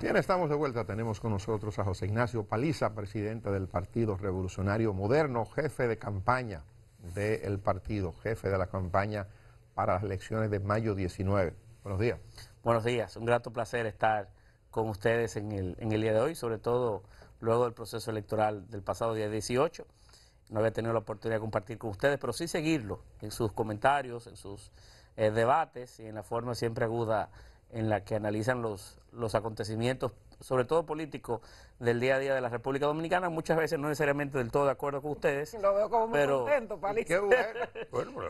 Bien, estamos de vuelta. Tenemos con nosotros a José Ignacio Paliza, presidente del Partido Revolucionario Moderno, jefe de campaña del partido, jefe de la campaña para las elecciones de mayo 19. Buenos días. Buenos días. Un grato placer estar con ustedes en el, día de hoy, sobre todo luego del proceso electoral del pasado día 18. No había tenido la oportunidad de compartir con ustedes, pero sí seguirlo en sus comentarios, en sus eh, debates y en la forma siempre aguda en la que analizan los, los acontecimientos, sobre todo políticos, del día a día de la República Dominicana, muchas veces no necesariamente del todo de acuerdo con ustedes. Lo veo como muy contento, Qué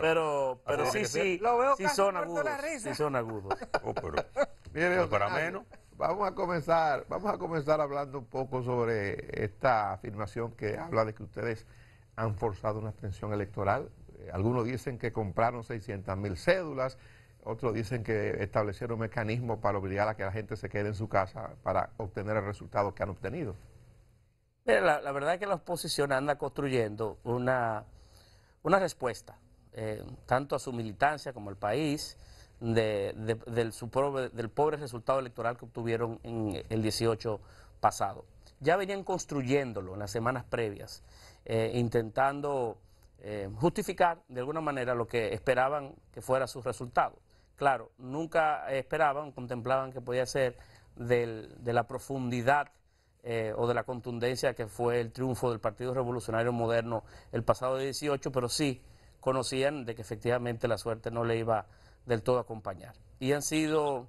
pero, sí, sí, sí, son agudos, sí son agudos. pero, mire, para menos. Vamos a comenzar, vamos a comenzar hablando un poco sobre esta afirmación que habla de que ustedes han forzado una extensión electoral. Eh, algunos dicen que compraron 600 mil cédulas, otros dicen que establecieron mecanismos para obligar a que la gente se quede en su casa para obtener el resultado que han obtenido. Mira, la, verdad es que la oposición anda construyendo una, una respuesta, eh, tanto a su militancia como al país, del, pobre, del pobre resultado electoral que obtuvieron en el 18 pasado. Ya venían construyéndolo en las semanas previas, eh, intentando eh, justificar de alguna manera lo que esperaban que fuera su resultado. Claro, nunca esperaban, contemplaban que podía ser de la profundidad eh, o de la contundencia que fue el triunfo del Partido Revolucionario Moderno el pasado 18, pero sí conocían de que efectivamente la suerte no le iba del todo a acompañar. Y han sido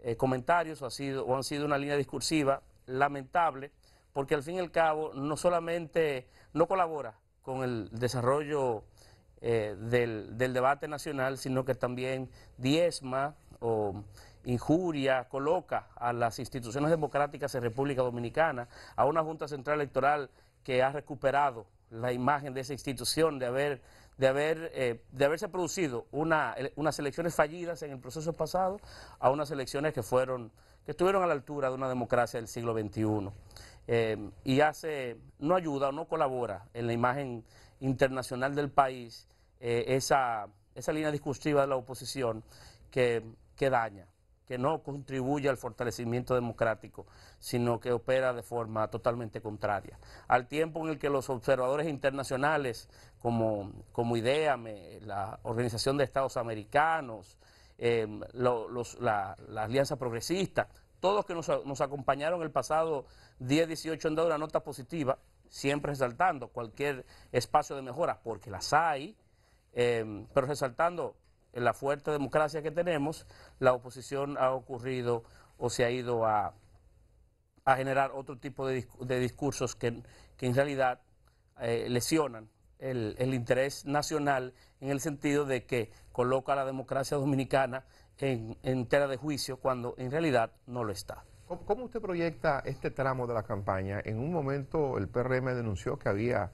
eh, comentarios o han sido una línea discursiva lamentable, porque al fin y al cabo no solamente no colabora con el desarrollo eh, del, del, debate nacional, sino que también diezma o injuria, coloca a las instituciones democráticas en República Dominicana, a una Junta Central Electoral que ha recuperado la imagen de esa institución, de haber de, haber, eh, de haberse producido una, unas elecciones fallidas en el proceso pasado a unas elecciones que fueron estuvieron a la altura de una democracia del siglo XXI eh, y hace, no ayuda o no colabora en la imagen internacional del país eh, esa, línea discursiva de la oposición que, daña, que no contribuye al fortalecimiento democrático, sino que opera de forma totalmente contraria. Al tiempo en el que los observadores internacionales, como, como IDEAME, eh, la Organización de Estados Americanos, la Alianza Progresista, todos que nos, acompañaron el pasado 10-18 han dado una nota positiva, siempre resaltando cualquier espacio de mejora, porque las hay, em, pero resaltando la fuerte democracia que tenemos, la oposición ha ocurrido o se ha ido a, generar otro tipo de, discursos que, en realidad eh, lesionan el, interés nacional en el sentido de que coloca a la democracia dominicana en, en tela de juicio cuando en realidad no lo está. ¿Cómo usted proyecta este tramo de la campaña? En un momento el PRM denunció que había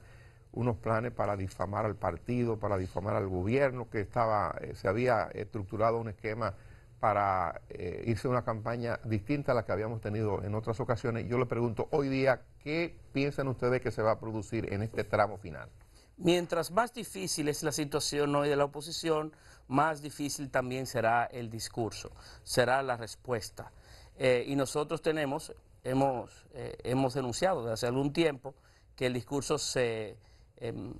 unos planes para difamar al partido, para difamar al gobierno, que estaba, eh, se había estructurado un esquema para eh, irse a una campaña distinta a la que habíamos tenido en otras ocasiones. Yo le pregunto hoy día, ¿qué piensan ustedes que se va a producir en este tramo final? Mientras más difícil es la situación hoy de la oposición, más difícil también será el discurso, será la respuesta. Eh, y nosotros tenemos, hemos, eh, hemos denunciado desde hace algún tiempo que el discurso se, em,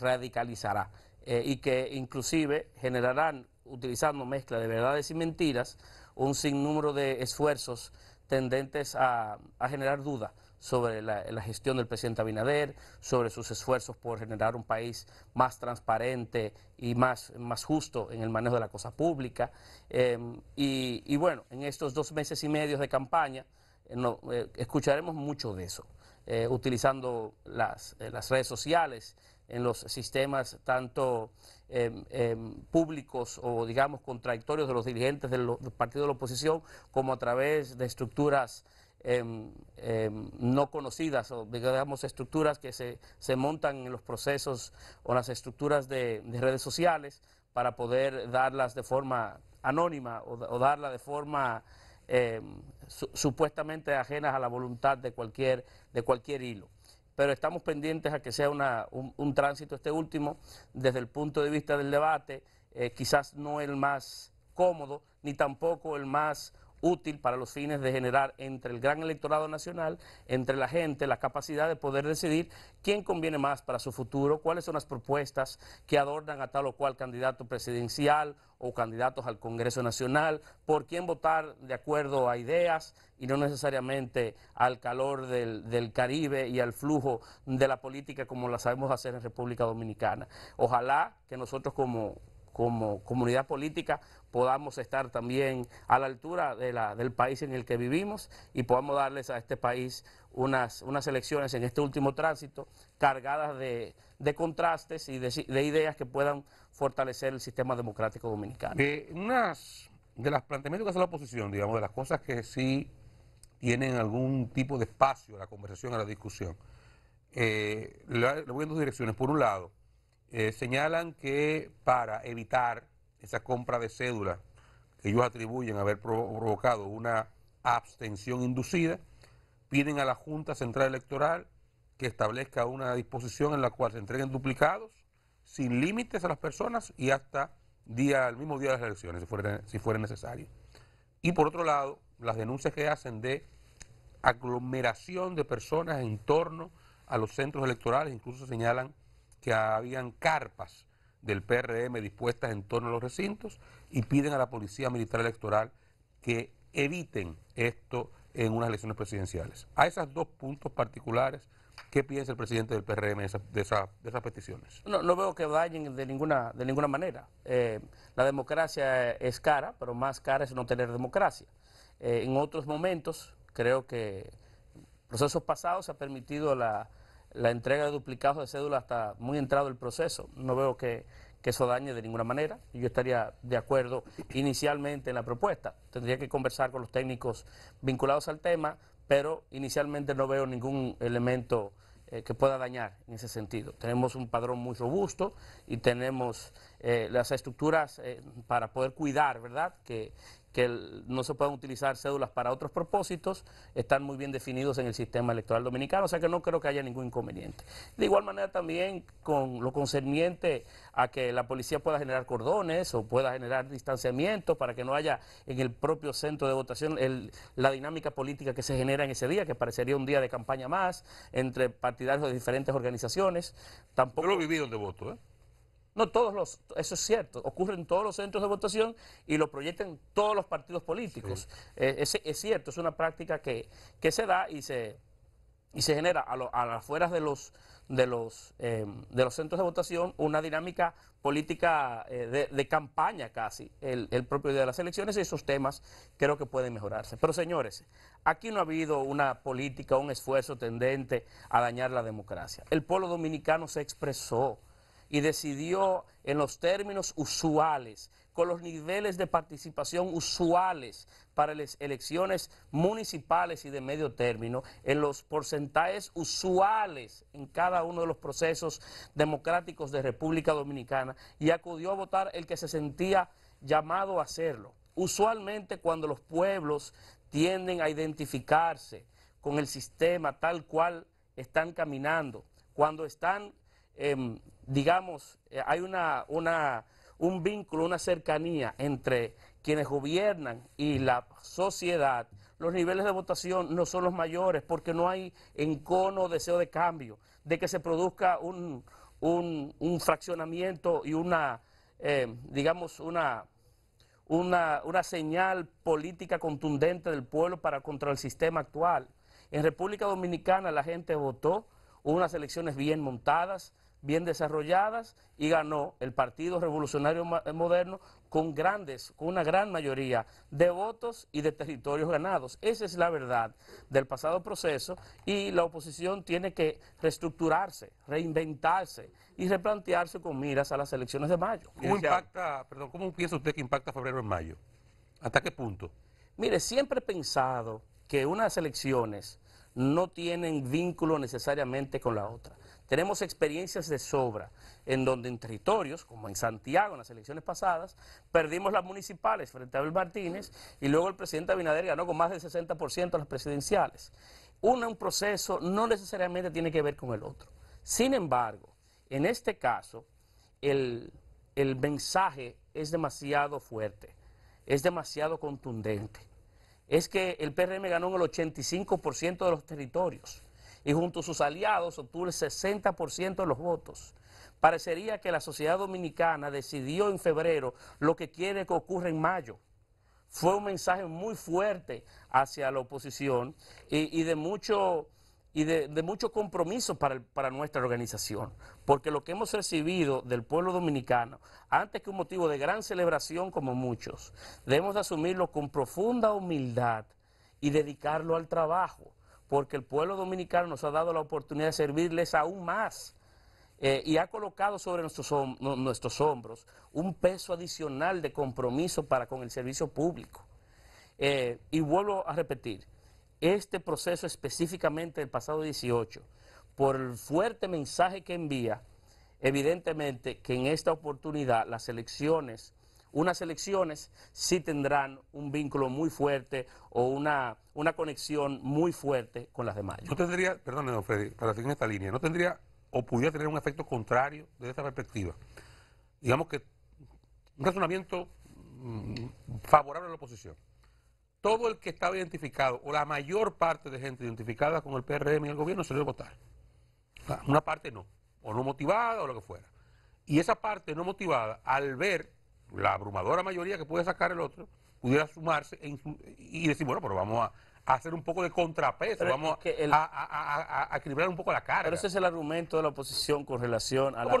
radicalizará eh, y que inclusive generarán, utilizando mezcla de verdades y mentiras, un sinnúmero de esfuerzos tendentes a, a generar dudas sobre la, gestión del presidente Abinader, sobre sus esfuerzos por generar un país más transparente y más, más justo en el manejo de la cosa pública. Em, y, bueno, en estos dos meses y medio de campaña eh, eh, escucharemos mucho de eso, eh, utilizando las, las, redes sociales en los sistemas tanto em, em, públicos o digamos contradictorios de los dirigentes del partido de la oposición como a través de estructuras Em, em, no conocidas o digamos estructuras que se, montan en los procesos o las estructuras de, redes sociales para poder darlas de forma anónima o, darlas darla de forma em, supuestamente ajenas a la voluntad de cualquier, de cualquier hilo. Pero estamos pendientes a que sea un, tránsito este último desde el punto de vista del debate, eh, quizás no el más cómodo ni tampoco el más útil para los fines de generar entre el gran electorado nacional, entre la gente, la capacidad de poder decidir quién conviene más para su futuro, cuáles son las propuestas que adornan a tal o cual candidato presidencial o candidatos al Congreso Nacional, por quién votar de acuerdo a ideas y no necesariamente al calor del, Caribe y al flujo de la política como la sabemos hacer en República Dominicana. Ojalá que nosotros como, como comunidad política podamos estar también a la altura de la, del país en el que vivimos y podamos darles a este país unas, unas elecciones en este último tránsito cargadas de, de contrastes y de, ideas que puedan fortalecer el sistema democrático dominicano. Eh, unas de las planteamientos que hace la oposición, digamos, de las cosas que sí tienen algún tipo de espacio a la conversación, a la discusión, eh, le voy en dos direcciones. Por un lado, eh, señalan que para evitar esa compra de cédula que ellos atribuyen haber provocado una abstención inducida, piden a la Junta Central Electoral que establezca una disposición en la cual se entreguen duplicados sin límites a las personas y hasta día, el mismo día de las elecciones, si fuera, si fuera necesario. Y por otro lado, las denuncias que hacen de aglomeración de personas en torno a los centros electorales, incluso señalan que habían carpas del PRM dispuestas en torno a los recintos y piden a la Policía Militar Electoral que eviten esto en unas elecciones presidenciales. A esos dos puntos particulares, ¿qué piensa el presidente del PRM de, esas peticiones? No, veo que vayan de ninguna, de ninguna manera. Eh, la democracia es cara, pero más cara es no tener democracia. Eh, en otros momentos, creo que procesos pasados se ha permitido la la entrega de duplicados de cédula hasta muy entrado el proceso. No veo que, eso dañe de ninguna manera yo estaría de acuerdo inicialmente en la propuesta. Tendría que conversar con los técnicos vinculados al tema, pero inicialmente no veo ningún elemento eh, que pueda dañar en ese sentido. Tenemos un padrón muy robusto y tenemos eh, las estructuras eh, para poder cuidar, ¿verdad? Que, no se puedan utilizar cédulas para otros propósitos, están muy bien definidos en el sistema electoral dominicano, o sea que no creo que haya ningún inconveniente. De igual manera también con lo concerniente a que la policía pueda generar cordones o pueda generar distanciamiento para que no haya en el propio centro de votación la dinámica política que se genera en ese día, que parecería un día de campaña más entre partidarios de diferentes organizaciones. Tampoco... Yo lo viví donde voto, ¿eh? No todos los, eso es cierto, ocurre en todos los centros de votación y lo proyectan todos los partidos políticos. Eh, es, cierto, es una práctica que, se da y se, y se genera a, las afueras de los, de, los, em, de los centros de votación una dinámica política eh, de, campaña casi, el, el, propio día de las elecciones y esos temas creo que pueden mejorarse. Pero señores, aquí no ha habido una política, un esfuerzo tendente a dañar la democracia. El pueblo dominicano se expresó y decidió en los términos usuales, con los niveles de participación usuales para las elecciones municipales y de medio término, en los porcentajes usuales en cada uno de los procesos democráticos de República Dominicana y acudió a votar el que se sentía llamado a hacerlo. Usualmente cuando los pueblos tienden a identificarse con el sistema tal cual están caminando, cuando están Em, digamos, eh, hay una, un vínculo, una cercanía entre quienes gobiernan y la sociedad, los niveles de votación no son los mayores porque no hay encono, deseo de cambio, de que se produzca un, fraccionamiento y una, em, digamos, una, una, una señal política contundente del pueblo para contra el sistema actual. En República Dominicana la gente votó, hubo unas elecciones bien montadas, bien desarrolladas y ganó el Partido Revolucionario eh, Moderno con grandes, con una gran mayoría de votos y de territorios ganados. Esa es la verdad del pasado proceso y la oposición tiene que reestructurarse, reinventarse y replantearse con miras a las elecciones de mayo. ¿Cómo impacta, perdón, cómo piensa usted que impacta febrero en mayo? ¿Hasta qué punto? Mire, siempre he pensado que unas elecciones no tienen vínculo necesariamente con la otra. Tenemos experiencias de sobra en donde en territorios, como en Santiago en las elecciones pasadas, perdimos las municipales frente a Abel Martínez y luego el presidente Abinader ganó con más del 60% las presidenciales. Uno, un proceso no necesariamente tiene que ver con el otro. Sin embargo, en este caso, el, el mensaje es demasiado fuerte, es demasiado contundente. Es que el PRM ganó en el 85% de los territorios y junto a sus aliados obtuvo el 60% de los votos. Parecería que la sociedad dominicana decidió en febrero lo que quiere que ocurra en mayo. Fue un mensaje muy fuerte hacia la oposición y, de mucho y de, mucho compromiso para, para, nuestra organización, porque lo que hemos recibido del pueblo dominicano, antes que un motivo de gran celebración como muchos, debemos asumirlo con profunda humildad y dedicarlo al trabajo porque el pueblo dominicano nos ha dado la oportunidad de servirles aún más eh, y ha colocado sobre nuestros, hombros un peso adicional de compromiso para con el servicio público. Eh, y vuelvo a repetir, este proceso específicamente del pasado 18, por el fuerte mensaje que envía, evidentemente que en esta oportunidad las elecciones unas elecciones sí tendrán un vínculo muy fuerte o una, una conexión muy fuerte con las demás. No tendría, perdón, don Freddy, para seguir en esta línea, no tendría o pudiera tener un efecto contrario desde esta perspectiva. Digamos que un razonamiento mm, favorable a la oposición. Todo el que estaba identificado, o la mayor parte de gente identificada con el PRM y el gobierno, salió a votar. una parte no, o no motivada o lo que fuera. Y esa parte no motivada, al ver la abrumadora mayoría que puede sacar el otro, pudiera sumarse y decir, bueno, pero vamos a, hacer un poco de contrapeso, vamos a, equilibrar un poco la cara. Pero ese es el argumento de la oposición con relación a la,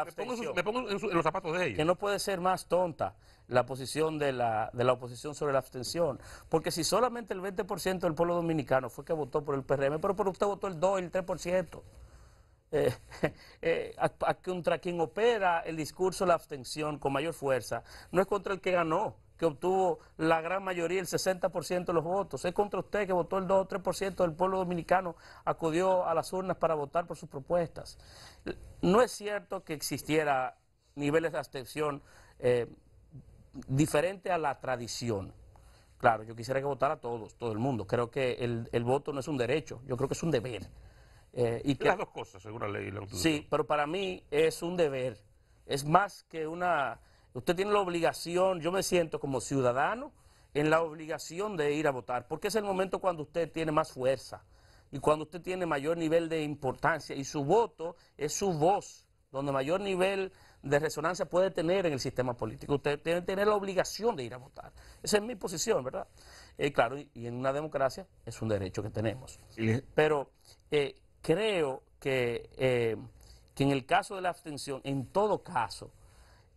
abstención me, pongo, en, los zapatos de ellos. Que no puede ser más tonta la posición de la, de la oposición sobre la abstención. Porque si solamente el 20% del pueblo dominicano fue que votó por el PRM, pero por usted votó el 2, el 3%. Eh, eh, contra quien opera el discurso de la abstención con mayor fuerza, no es contra el que ganó, que obtuvo la gran mayoría, el 60% de los votos, es contra usted que votó el 2 o 3% del pueblo dominicano, acudió a las urnas para votar por sus propuestas. No es cierto que existiera niveles de abstención eh, diferente a la tradición. Claro, yo quisiera que votara a todos, todo el mundo. Creo que el voto no es un derecho, yo creo que es un deber. Eh, y Las dos cosas, según ley Sí, pero para mí es un deber. Es más que una... Usted tiene la obligación, yo me siento como ciudadano, en la obligación de ir a votar, porque es el momento cuando usted tiene más fuerza y cuando usted tiene mayor nivel de importancia y su voto es su voz, donde mayor nivel de resonancia puede tener en el sistema político. Usted tiene que tener la obligación de ir a votar. Esa es mi posición, ¿verdad? Eh, claro, y, en una democracia es un derecho que tenemos. Pero eh, creo eh, que, en el caso de la abstención, en todo caso,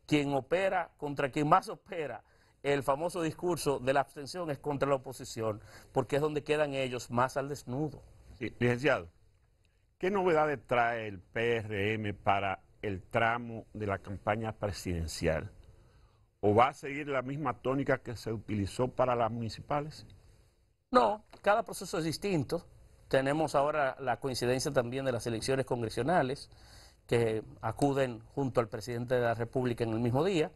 quien opera, contra quien más opera, el famoso discurso de la abstención es contra la oposición, porque es donde quedan ellos más al desnudo. licenciado, ¿qué novedades trae el PRM para el tramo de la campaña presidencial? ¿O va a seguir la misma tónica que se utilizó para las municipales? No, cada proceso es distinto. Tenemos ahora la coincidencia también de las elecciones congresionales que acuden junto al presidente de la República en el mismo día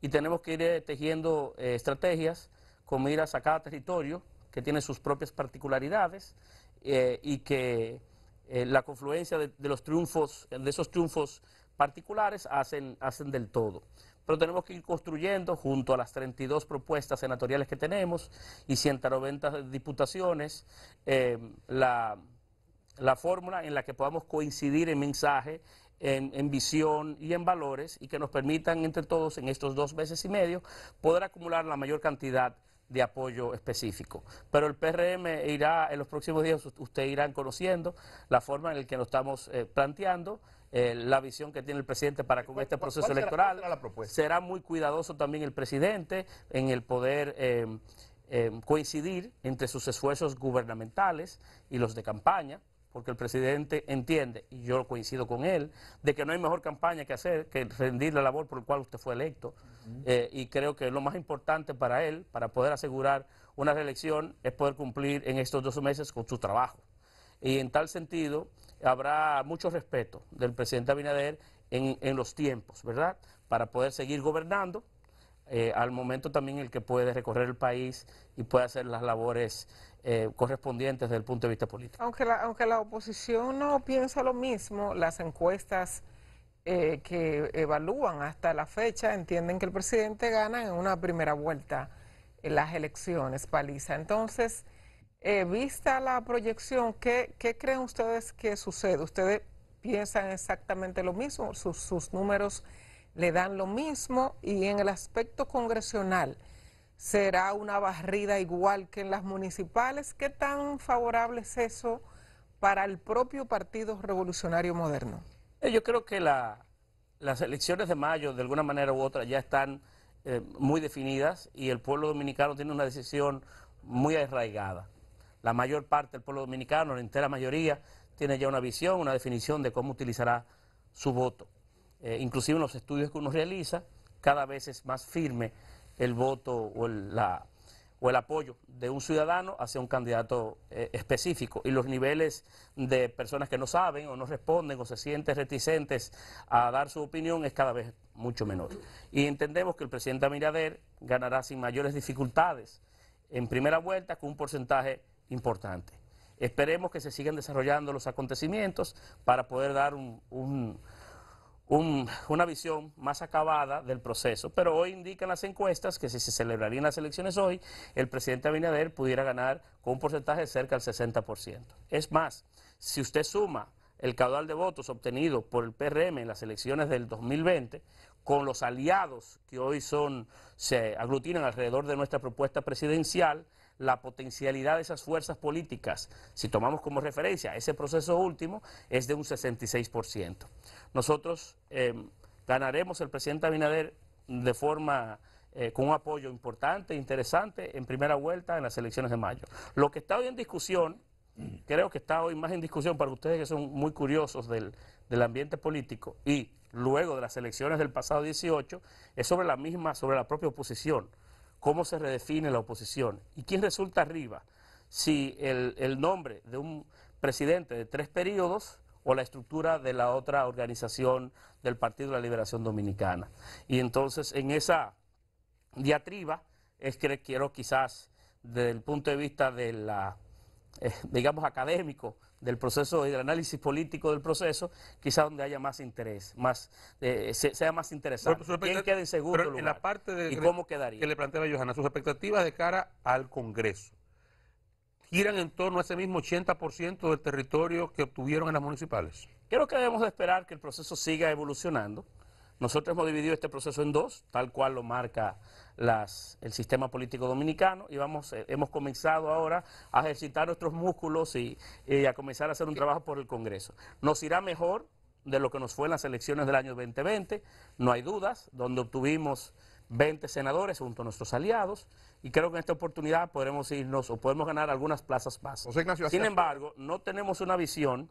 y tenemos que ir eh, tejiendo eh, estrategias con miras a cada territorio que tiene sus propias particularidades eh, y que la confluencia de, de, los triunfos, de esos triunfos particulares hacen del todo pero tenemos que ir construyendo junto a las 32 propuestas senatoriales que tenemos y 190 diputaciones eh, la, fórmula en la que podamos coincidir en mensaje, en, visión y en valores y que nos permitan entre todos en estos dos meses y medio poder acumular la mayor cantidad de apoyo específico. Pero el PRM irá, en los próximos días ustedes irán conociendo la forma en la que nos estamos eh, planteando eh, la visión que tiene el presidente para con este proceso electoral. Será, muy cuidadoso también el presidente en el poder eh, eh, coincidir entre sus esfuerzos gubernamentales y los de campaña porque el presidente entiende, y yo coincido con él, de que no hay mejor campaña que hacer que rendir la labor por la cual usted fue electo. y creo que lo más importante para él, para poder asegurar una reelección, es poder cumplir en estos dos meses con su trabajo. Y en tal sentido, habrá mucho respeto del presidente Abinader en, en los tiempos, ¿verdad? Para poder seguir gobernando, eh, al momento también el que puede recorrer el país y puede hacer las labores eh, correspondientes desde el punto de vista político. Aunque la, aunque la oposición no piensa lo mismo, las encuestas eh, que evalúan hasta la fecha entienden que el presidente gana en una primera vuelta en las elecciones, paliza. Entonces, eh, vista la proyección, ¿qué, creen ustedes que sucede? ¿Ustedes piensan exactamente lo mismo? Sus, números le dan lo mismo? Y en el aspecto congresional, ¿será una barrida igual que en las municipales? ¿Qué tan favorable es eso para el propio Partido Revolucionario Moderno? Eh, yo creo que las elecciones de mayo, de alguna manera u otra, ya están eh, muy definidas y el pueblo dominicano tiene una decisión muy arraigada la mayor parte del pueblo dominicano, la entera mayoría, tiene ya una visión, una definición de cómo utilizará su voto. Eh, inclusive en los estudios que uno realiza, cada vez es más firme el voto o el, la, o el apoyo de un ciudadano hacia un candidato eh, específico. Y los niveles de personas que no saben o no responden o se sienten reticentes a dar su opinión es cada vez mucho menor. Y entendemos que el presidente Mirader ganará sin mayores dificultades en primera vuelta con un porcentaje importante. Esperemos que se sigan desarrollando los acontecimientos para poder dar un, una visión más acabada del proceso. Pero hoy indican las encuestas que si se celebrarían las elecciones hoy, el presidente Abinader pudiera ganar con un porcentaje de cerca del 60%. Es más, si usted suma el caudal de votos obtenido por el PRM en las elecciones del 2020, con los aliados que hoy son, se aglutinan alrededor de nuestra propuesta presidencial, la potencialidad de esas fuerzas políticas, si tomamos como referencia ese proceso último, es de un 66%. Nosotros em, ganaremos el presidente Abinader de forma... Eh, con un apoyo importante, interesante, en primera vuelta en las elecciones de mayo. Lo que está hoy en discusión, creo que está hoy más en discusión para ustedes que son muy curiosos del, del ambiente político y luego de las elecciones del pasado 18, es sobre la misma, sobre la propia oposición cómo se redefine la oposición y quién resulta arriba, si el, nombre de un presidente de tres periodos o la estructura de la otra organización del Partido de la Liberación Dominicana. Y entonces en esa diatriba es que quiero quizás desde el punto de vista de la, eh, digamos, académico, del proceso y del análisis político del proceso, quizá donde haya más interés, más eh, sea más interesante. ¿Quién queda en segundo la parte de, ¿Y cómo quedaría? Que le planteaba Johanna, sus expectativas de cara al Congreso giran en torno a ese mismo 80% del territorio que obtuvieron en las municipales. Creo que debemos de esperar que el proceso siga evolucionando. Nosotros hemos dividido este proceso en dos, tal cual lo marca las, el sistema político dominicano y vamos, eh, hemos comenzado ahora a ejercitar nuestros músculos y, a comenzar a hacer un trabajo por el Congreso. Nos irá mejor de lo que nos fue en las elecciones del año 2020, no hay dudas, donde obtuvimos 20 senadores junto a nuestros aliados y creo que en esta oportunidad podremos irnos o podemos ganar algunas plazas más. Sin embargo, no tenemos una visión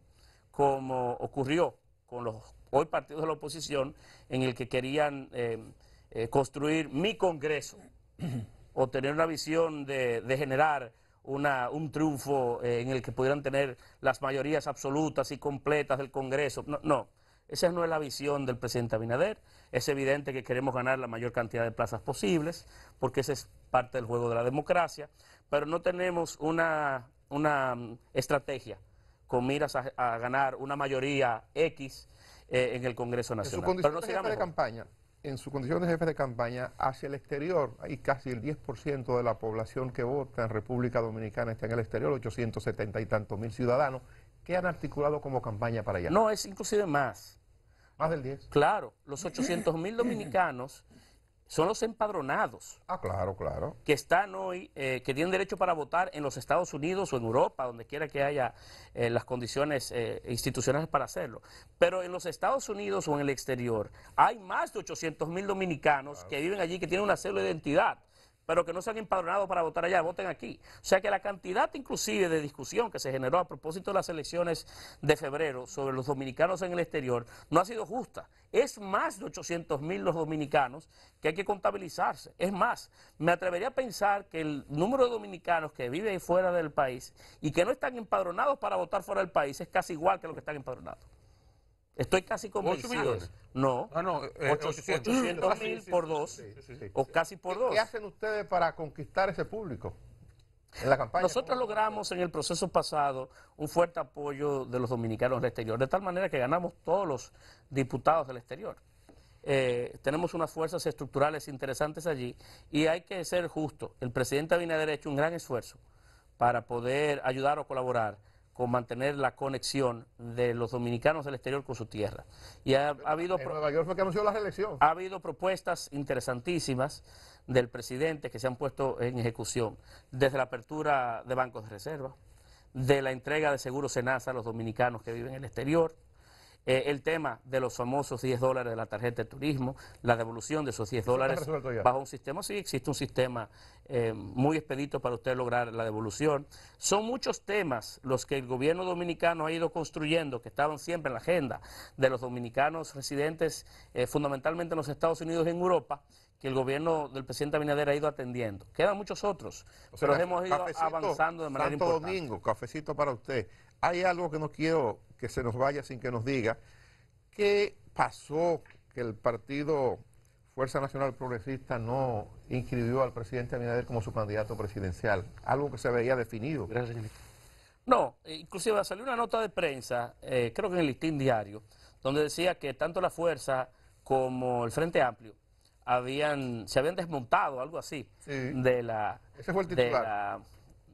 como ocurrió con los hoy partidos de la oposición, en el que querían eh, eh, construir mi Congreso o tener una visión de, generar un triunfo eh, en el que pudieran tener las mayorías absolutas y completas del Congreso. No, esa no es la visión del presidente Abinader. Es evidente que queremos ganar la mayor cantidad de plazas posibles, porque ese es parte del juego de la democracia, pero no tenemos una, mm, estrategia con miras a ganar una mayoría X eh, en el Congreso Nacional. En su condición de jefe de campaña, en su condición de jefe de campaña hacia el exterior, hay casi el 10% de la población que vota en República Dominicana está en el exterior, 870 y tantos mil ciudadanos, que han articulado como campaña para allá. No, es inclusive más. Más del 10. Claro, los 800 mil dominicanos son los empadronados. Ah, claro. Que están hoy, eh, que tienen derecho para votar en los Estados Unidos o en Europa, donde quiera que haya eh, las condiciones eh, institucionales para hacerlo. Pero en los Estados Unidos o en el exterior hay más de 800 mil dominicanos que viven allí, que tienen una célula de identidad pero que no se han para votar allá, voten aquí. O sea que la cantidad inclusive de discusión que se generó a propósito de las elecciones de febrero sobre los dominicanos en el exterior no ha sido justa. Es más de 800 mil los dominicanos que hay que contabilizarse. Es más, me atrevería a pensar que el número de dominicanos que viven fuera del país y que no están empadronados para votar fuera del país es casi igual que los que están empadronados. Estoy casi con ¿8 millones? No. Ah, no, 800, eh, eh, mil ah, por dos, o casi por dos. ¿Qué hacen ustedes para conquistar ese público? En la campaña, Nosotros logramos en el proceso pasado un fuerte apoyo de los dominicanos del exterior, de tal manera que ganamos todos los diputados del exterior. Eh, tenemos unas fuerzas estructurales interesantes allí y hay que ser justo. El presidente Abinader ha hecho un gran esfuerzo para poder ayudar o colaborar con mantener la conexión de los dominicanos del exterior con su tierra. Y ha, habido... Ha habido propuestas interesantísimas del presidente que se han puesto en ejecución, desde la apertura de bancos de reserva, de la entrega de seguros SENASA a los dominicanos que viven en el exterior, eh, el tema de los famosos 10 dólares de la tarjeta de turismo, la devolución de esos 10 dólares bajo un sistema, sí, existe un sistema eh, muy expedito para usted lograr la devolución. Son muchos temas los que el gobierno dominicano ha ido construyendo, que estaban siempre en la agenda de los dominicanos residentes eh, fundamentalmente en los Estados Unidos y en Europa, que el gobierno del presidente Abinader ha ido atendiendo. Quedan muchos otros, pero hemos ido avanzando de manera Santo Domingo, cafecito para usted hay algo que no quiero que se nos vaya sin que nos diga. ¿Qué pasó que el partido Fuerza Nacional Progresista no inscribió al presidente Abinader como su candidato presidencial? Algo que se veía definido. Gracias, No, eh, inclusive salió una nota de prensa, eh, creo que en el listín diario, donde decía que tanto la Fuerza como el Frente Amplio habían se habían desmontado, algo así, de la... Ese fue el titular. De la,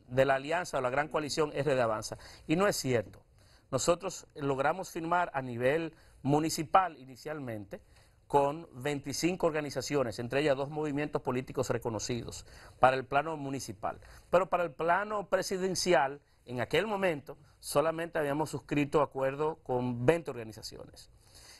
de la alianza o la gran coalición es de Avanza. Y no es cierto. Nosotros logramos firmar a nivel municipal inicialmente con 25 organizaciones, entre ellas dos movimientos políticos reconocidos para el plano municipal. Pero para el plano presidencial, en aquel momento, solamente habíamos suscrito acuerdo con 20 organizaciones.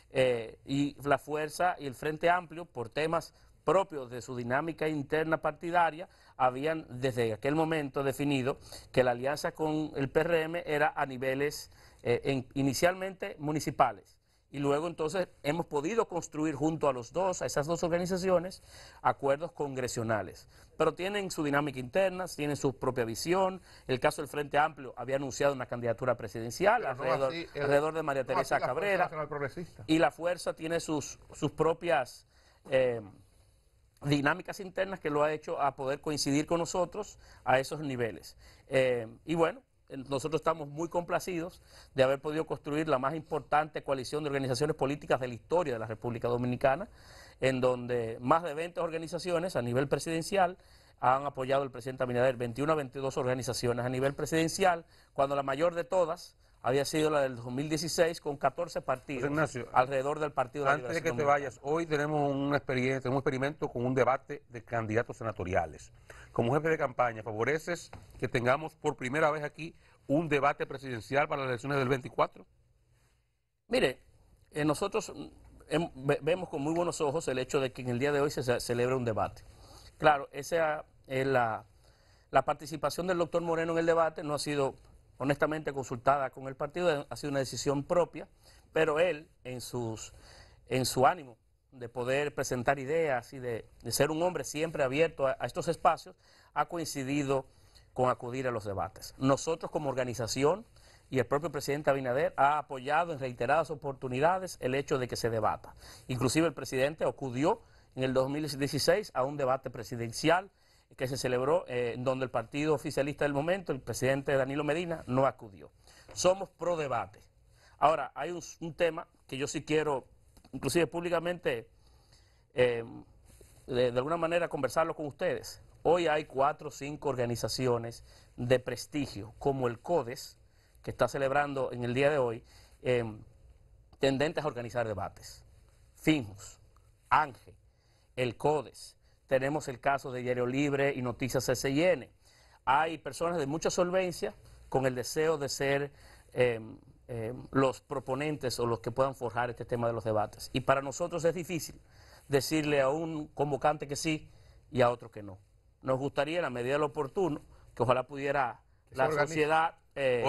Eh, y la Fuerza y el Frente Amplio, por temas propios de su dinámica interna partidaria, habían desde aquel momento definido que la alianza con el PRM era a niveles eh, inicialmente municipales. Y luego entonces hemos podido construir junto a los dos, a esas dos organizaciones, acuerdos congresionales. Pero tienen su dinámica interna, tienen su propia visión. El caso del Frente Amplio había anunciado una candidatura presidencial alrededor, de María Teresa Cabrera. y la fuerza tiene sus, sus propias... Eh, dinámicas internas que lo ha hecho a poder coincidir con nosotros a esos niveles. Eh, y bueno, nosotros estamos muy complacidos de haber podido construir la más importante coalición de organizaciones políticas de la historia de la República Dominicana, en donde más de 20 organizaciones a nivel presidencial han apoyado al presidente Abinader, 21 a 22 organizaciones a nivel presidencial, cuando la mayor de todas había sido la del 2016 con 14 partidos alrededor del Partido de la Antes de que te vayas, hoy tenemos experiencia, un experimento con un debate de candidatos senatoriales. Como jefe de campaña, ¿favoreces que tengamos por primera vez aquí un debate presidencial para las elecciones del 24? Mire, eh, nosotros mm, vemos con muy buenos ojos el hecho de que en el día de hoy se celebre un debate. Claro, esa la participación del doctor Moreno en el debate no ha sido honestamente consultada con el partido, ha sido una decisión propia, pero él en, sus, en su ánimo de poder presentar ideas y de, ser un hombre siempre abierto a, estos espacios, ha coincidido con acudir a los debates. Nosotros como organización y el propio presidente Abinader ha apoyado en reiteradas oportunidades el hecho de que se debata. Inclusive el presidente acudió en el 2016 a un debate presidencial que se celebró, en eh, donde el partido oficialista del momento, el presidente Danilo Medina, no acudió. Somos pro debate. Ahora, hay un, tema que yo sí quiero, inclusive públicamente, eh, de, alguna manera conversarlo con ustedes. Hoy hay cuatro o cinco organizaciones de prestigio, como el CODES, que está celebrando en el día de hoy, eh, tendentes a organizar debates. FIMUS, ANGE, el CODES, tenemos el caso de Diario Libre y Noticias S&N. Hay personas de mucha solvencia con el deseo de ser em, em, los proponentes o los que puedan forjar este tema de los debates. Y para nosotros es difícil decirle a un convocante que sí y a otro que no. Nos gustaría, en la medida de lo oportuno, que ojalá pudiera la sociedad. Eh,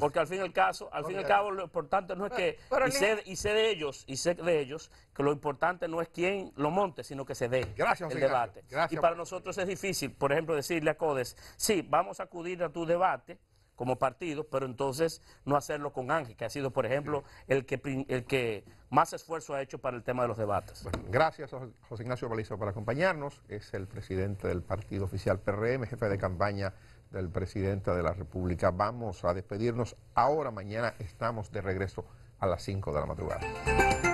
Porque al fin y al caso, al fin cabo, lo importante no es que. y, sé, de ellos, y sé de ellos, que lo importante no es quién lo monte, sino que se dé el debate. y para nosotros es difícil, por ejemplo, decirle a CODES, sí, vamos a acudir a tu debate como partido, pero entonces no hacerlo con Ángel, que ha sido, por ejemplo, el que, el que más esfuerzo ha hecho para el tema de los debates. gracias José Ignacio Balizo por acompañarnos. Es el presidente del partido oficial PRM, jefe de campaña del presidente de la República. Vamos a despedirnos. Ahora, mañana estamos de regreso a las 5 de la madrugada.